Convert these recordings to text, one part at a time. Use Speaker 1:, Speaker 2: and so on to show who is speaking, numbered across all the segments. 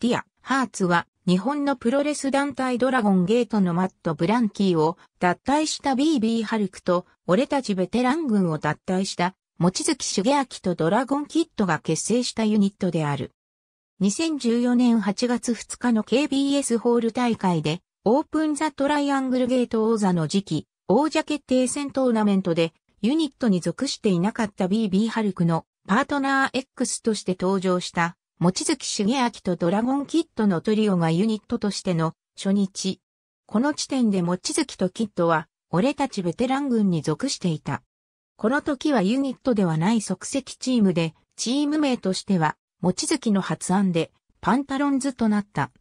Speaker 1: ティア・ハーツは日本のプロレス団体ドラゴンゲートのマット・ブランキーを脱退した BB ハルクと俺たちベテラン軍を脱退した望月茂明とドラゴンキッドが結成したユニットである。2014年8月2日の KBS ホール大会でオープンザトライアングルゲート王座の時期王者決定戦トーナメントでユニットに属していなかった BB ハルクのパートナー X として登場した餅月茂明とドラゴンキッドのトリオがユニットとしての初日。この地点で餅月とキッドは、俺たちベテラン軍に属していた。この時はユニットではない即席チームで、チーム名としては、餅月の発案で、パンタロンズとなった。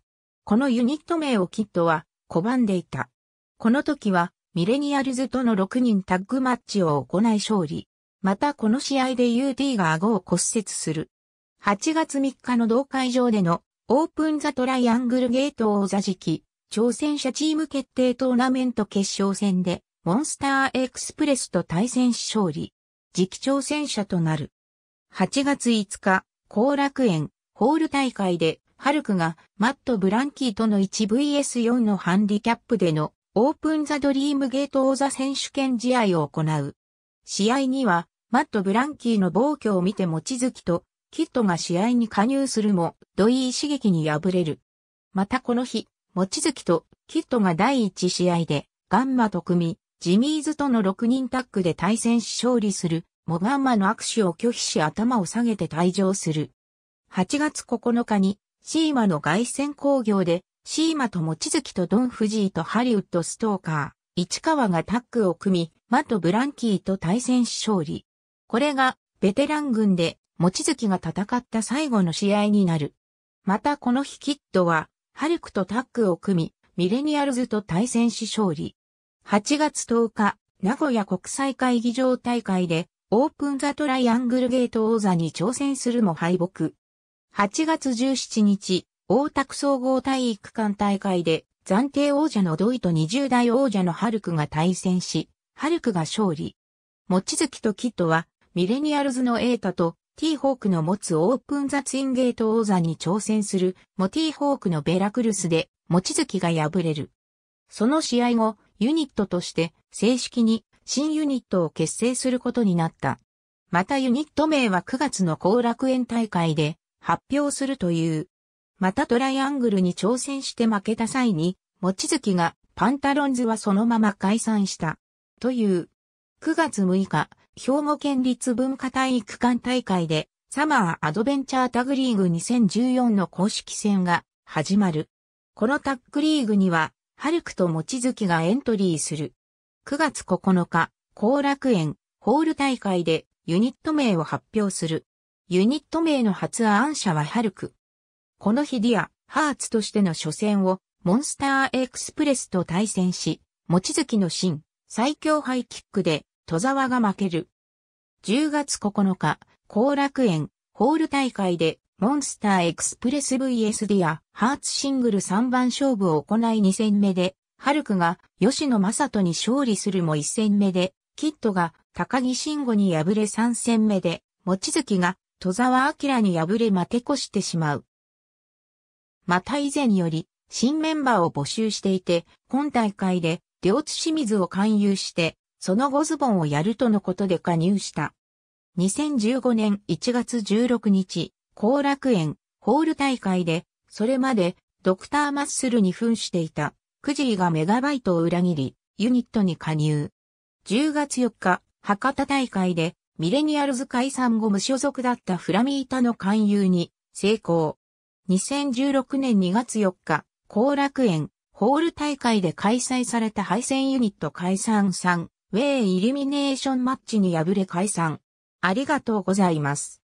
Speaker 1: このユニット名をキッドは、拒んでいた。この時は、ミレニアルズとの6人タッグマッチを行い勝利。またこの試合で UT が顎を骨折する。8月3日の同会場でのオープンザトライアングルゲート王座敷、挑戦者チーム決定トーナメント決勝戦で、モンスターエクスプレスと対戦し勝利。次期挑戦者となる。8月5日、後楽園、ホール大会で、ハルクがマット・ブランキーとの 1vs4 のハンディキャップでのオープンザドリームゲート王座選手権試合を行う。試合には、マット・ブランキーの暴挙を見て望月とキッドが試合に加入するも、土井刺激に敗れる。またこの日、餅月とキッドが第一試合で、ガンマと組、み、ジミーズとの6人タッグで対戦し勝利する、モガンマの握手を拒否し頭を下げて退場する。8月9日に、シーマの凱旋工業で、シーマと餅月とドン・フジーとハリウッド・ストーカー、市川がタッグを組み、マとブランキーと対戦し勝利。これが、ベテラン軍で餅月が戦った最後の試合になる。またこの日キッドは、ハルクとタッグを組み、ミレニアルズと対戦し勝利。8月10日、名古屋国際会議場大会で、オープンザトライアングルゲート王座に挑戦するも敗北。8月17日、大田区総合体育館大会で、暫定王者のドイと20代王者のハルクが対戦し、ハルクが勝利。餅月とキッドは、ミレニアルズのエータとティーホークの持つオープンザツインゲート王座に挑戦するモティーホークのベラクルスで、持月が敗れる。その試合後、ユニットとして正式に新ユニットを結成することになった。またユニット名は9月の後楽園大会で発表するという。またトライアングルに挑戦して負けた際に、持月がパンタロンズはそのまま解散した。という。9月6日、兵庫県立文化体育館大会で、サマーアドベンチャータグリーグ2014の公式戦が始まる。このタッグリーグには、ハルクと望月がエントリーする。9月9日、後楽園、ホール大会でユニット名を発表する。ユニット名の発案者はハルク。この日ディア、ハーツとしての初戦を、モンスターエクスプレスと対戦し、望月の新、最強ハイキックで、戸沢が負ける。10月9日、後楽園、ホール大会で、モンスターエクスプレス VS ディア、ハーツシングル3番勝負を行い2戦目で、ハルクが吉野正人に勝利するも1戦目で、キッドが高木慎吾に敗れ3戦目で、望月が戸沢明に敗れ負け越してしまう。また以前より、新メンバーを募集していて、今大会で、両津清水を勧誘して、その後ズボンをやるとのことで加入した。2015年1月16日、後楽園、ホール大会で、それまで、ドクターマッスルに扮していた、クジーがメガバイトを裏切り、ユニットに加入。10月4日、博多大会で、ミレニアルズ解散後無所属だったフラミータの勧誘に、成功。2016年2月4日、後楽園、ホール大会で開催された配線ユニット解散3、ウェイイルミネーションマッチに敗れ解散。ありがとうございます。